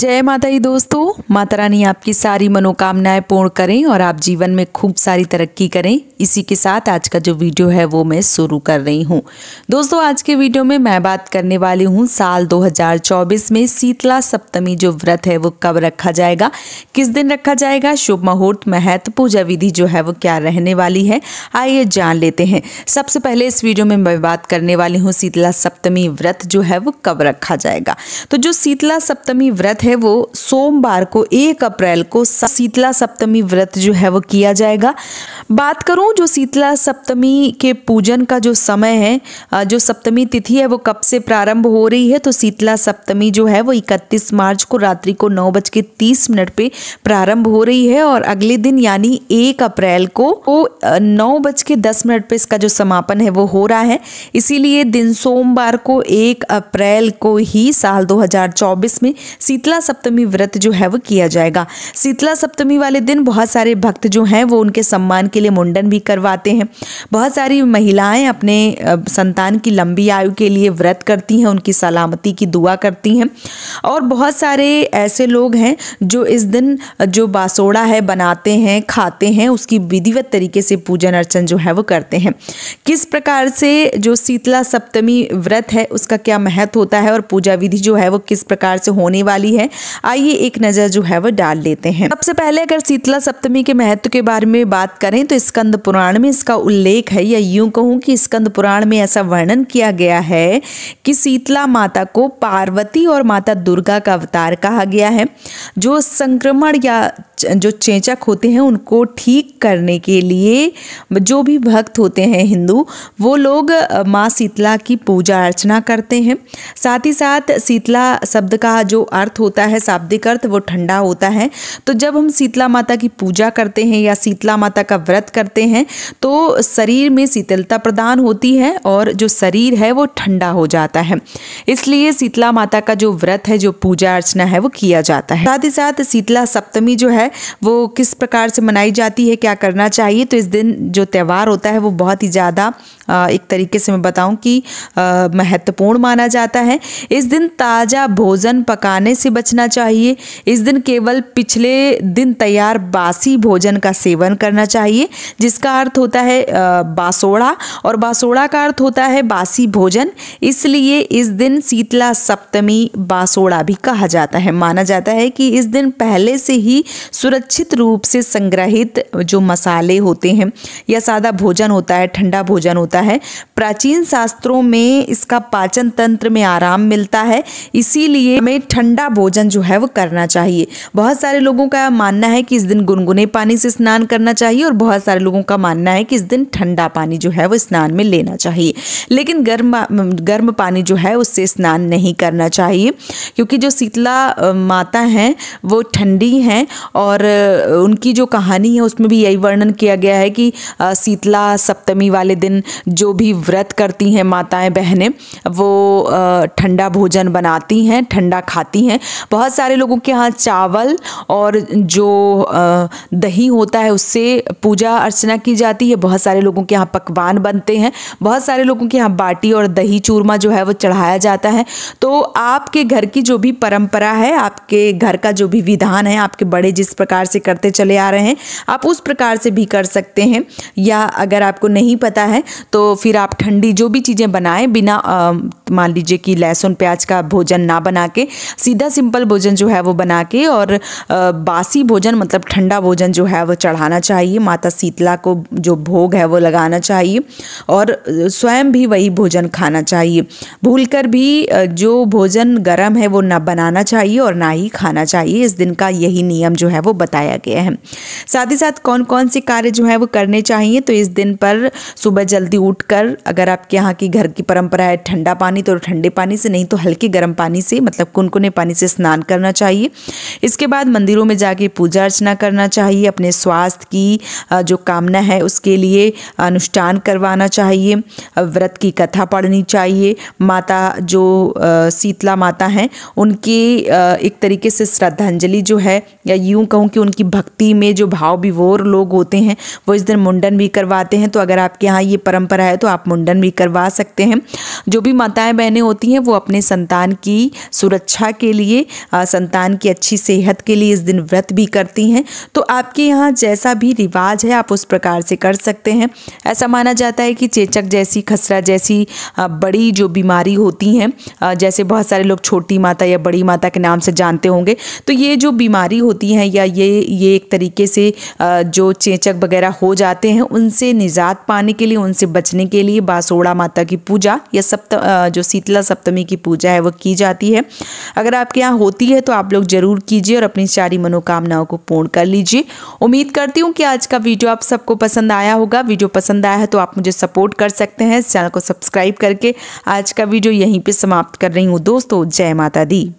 जय माता दी दोस्तों माता रानी आपकी सारी मनोकामनाएं पूर्ण करें और आप जीवन में खूब सारी तरक्की करें इसी के साथ आज का जो वीडियो है वो मैं शुरू कर रही हूं दोस्तों आज के वीडियो में मैं बात करने वाली हूं साल 2024 में शीतला सप्तमी जो व्रत है वो कब रखा जाएगा किस दिन रखा जाएगा शुभ मुहूर्त महत्व पूजा विधि जो है वो क्या रहने वाली है आइए जान लेते हैं सबसे पहले इस वीडियो में मैं बात करने वाली हूँ शीतला सप्तमी व्रत जो है वो कब रखा जाएगा तो जो शीतला सप्तमी व्रत है वो सोमवार को एक अप्रैल को शीतला सप्तमी व्रत जो है वो किया जाएगा बात करूं जो शीतला सप्तमी के पूजन का जो समय है जो सप्तमी तिथि है वो कब से प्रारंभ हो रही है तो शीतला सप्तमी जो है वो 31 मार्च को रात्रि को नौ बज के तीस मिनट पे प्रारंभ हो रही है और अगले दिन यानी एक अप्रैल को वो नौ बज के दस मिनट पे इसका जो समापन है वो हो रहा है इसीलिए दिन सोमवार को एक अप्रैल को ही साल दो में शीतला शीतला सप्तमी व्रत जो है वो किया जाएगा शीतला सप्तमी वाले दिन बहुत सारे भक्त जो हैं वो उनके सम्मान के लिए मुंडन भी करवाते हैं बहुत सारी महिलाएं अपने संतान की लंबी आयु के लिए व्रत करती हैं उनकी सलामती की दुआ करती हैं और बहुत सारे ऐसे लोग हैं जो इस दिन जो बासोड़ा है बनाते हैं खाते हैं उसकी विधिवत तरीके से पूजन अर्चन जो है वो करते हैं किस प्रकार से जो शीतला सप्तमी व्रत है उसका क्या महत्व होता है और पूजा विधि जो है वो किस प्रकार से होने वाली है है आइए एक नज़र जो है वो डाल लेते हैं सबसे पहले अगर शीतला सप्तमी के महत्व के बारे में बात करें तो स्कंद पुराण में इसका उल्लेख है या यूं कहूं कि स्कंद पुराण में ऐसा वर्णन किया गया है कि शीतला माता को पार्वती और माता दुर्गा का अवतार कहा गया है जो संक्रमण या जो चेचक होते हैं उनको ठीक करने के लिए जो भी भक्त होते हैं हिंदू वो लोग माँ शीतला की पूजा अर्चना करते हैं साथ ही साथ शीतला शब्द का जो अर्थ होता है शाब्दिक अर्थ वो ठंडा होता है तो जब हम शीतला माता की पूजा करते हैं या शीतला माता का व्रत करते हैं तो शरीर में शीतलता प्रदान होती है और जो शरीर है वो ठंडा हो जाता है इसलिए शीतला माता का जो व्रत है जो पूजा अर्चना है वो किया जाता है साथ ही साथ शीतला सप्तमी जो है वो किस प्रकार से मनाई जाती है क्या करना चाहिए तो इस दिन जो त्यौहार होता है वो बहुत ही ज़्यादा एक तरीके से मैं बताऊं कि महत्वपूर्ण माना जाता है इस दिन ताज़ा भोजन पकाने से बचना चाहिए इस दिन केवल पिछले दिन तैयार बासी भोजन का सेवन करना चाहिए जिसका अर्थ होता है बासोड़ा और बासोड़ा का अर्थ होता है बासी भोजन इसलिए इस दिन शीतला सप्तमी बासोड़ा भी कहा जाता है माना जाता है कि इस दिन पहले से ही सुरक्षित रूप से संग्रहित जो मसाले होते हैं या सादा भोजन होता है ठंडा भोजन होता होता है प्राचीन शास्त्रों में इसका पाचन तंत्र में आराम मिलता है इसीलिए हमें ठंडा भोजन जो है वो करना चाहिए बहुत सारे लोगों का मानना है कि इस दिन गुनगुने पानी से स्नान करना चाहिए और बहुत सारे लोगों का मानना है कि इस दिन ठंडा पानी जो है वो स्नान में लेना चाहिए लेकिन गर्म गर्म पानी जो है उससे स्नान नहीं करना चाहिए क्योंकि जो शीतला माता हैं वो ठंडी हैं और उनकी जो कहानी है उसमें भी यही वर्णन किया गया है कि शीतला सप्तमी वाले दिन जो भी व्रत करती हैं माताएं बहनें वो ठंडा भोजन बनाती हैं ठंडा खाती हैं बहुत सारे लोगों के यहाँ चावल और जो दही होता है उससे पूजा अर्चना की जाती है बहुत सारे लोगों के यहाँ पकवान बनते हैं बहुत सारे लोगों के यहाँ बाटी और दही चूरमा जो है वो चढ़ाया जाता है तो आपके घर की जो भी परंपरा है आपके घर का जो भी विधान है आपके बड़े जिस प्रकार से करते चले आ रहे हैं आप उस प्रकार से भी कर सकते हैं या अगर आपको नहीं पता है तो फिर आप ठंडी जो भी चीज़ें बनाएं बिना मान लीजिए कि लहसुन प्याज का भोजन ना बना के सीधा सिंपल भोजन जो है वो बना के और बासी भोजन मतलब ठंडा भोजन जो है वो चढ़ाना चाहिए माता शीतला को जो भोग है वो लगाना चाहिए और स्वयं भी वही भोजन खाना चाहिए भूल कर भी जो भोजन गर्म है वो ना बनाना चाहिए और ना ही खाना चाहिए इस दिन का यही नियम जो है वो बताया गया है साथ ही साथ कौन कौन से कार्य जो है वो करने चाहिए तो इस दिन पर सुबह जल्दी कर अगर आपके यहाँ की घर की परंपरा है ठंडा पानी तो ठंडे पानी से नहीं तो हल्के गर्म पानी से मतलब कुनकुने पानी से स्नान करना चाहिए इसके बाद मंदिरों में जाके पूजा अर्चना करना चाहिए अपने स्वास्थ्य की जो कामना है उसके लिए अनुष्ठान करवाना चाहिए व्रत की कथा पढ़नी चाहिए माता जो शीतला माता हैं उनकी एक तरीके से श्रद्धांजलि जो है या यूँ कहूँ कि उनकी भक्ति में जो भाव विभोर लोग होते हैं वो इस दिन मुंडन भी करवाते हैं तो अगर आपके यहाँ ये परंपरा पर है तो आप मुंडन भी करवा सकते हैं जो भी माताएं बहनें होती हैं वो अपने संतान की सुरक्षा के लिए संतान की अच्छी सेहत के लिए इस दिन व्रत भी करती हैं तो आपके यहाँ जैसा भी रिवाज है आप उस प्रकार से कर सकते हैं ऐसा माना जाता है कि चेचक जैसी खसरा जैसी बड़ी जो बीमारी होती हैं जैसे बहुत सारे लोग छोटी माता या बड़ी माता के नाम से जानते होंगे तो ये जो बीमारी होती हैं या ये ये एक तरीके से जो चेचक वगैरह हो जाते हैं उनसे निजात पाने के लिए उनसे बच बचने के लिए बासोड़ा माता की पूजा या सप्त जो शीतला सप्तमी की पूजा है वो की जाती है अगर आपके यहाँ होती है तो आप लोग जरूर कीजिए और अपनी सारी मनोकामनाओं को पूर्ण कर लीजिए उम्मीद करती हूँ कि आज का वीडियो आप सबको पसंद आया होगा वीडियो पसंद आया है तो आप मुझे सपोर्ट कर सकते हैं इस चैनल को सब्सक्राइब करके आज का वीडियो यहीं पर समाप्त कर रही हूँ दोस्तों जय माता दी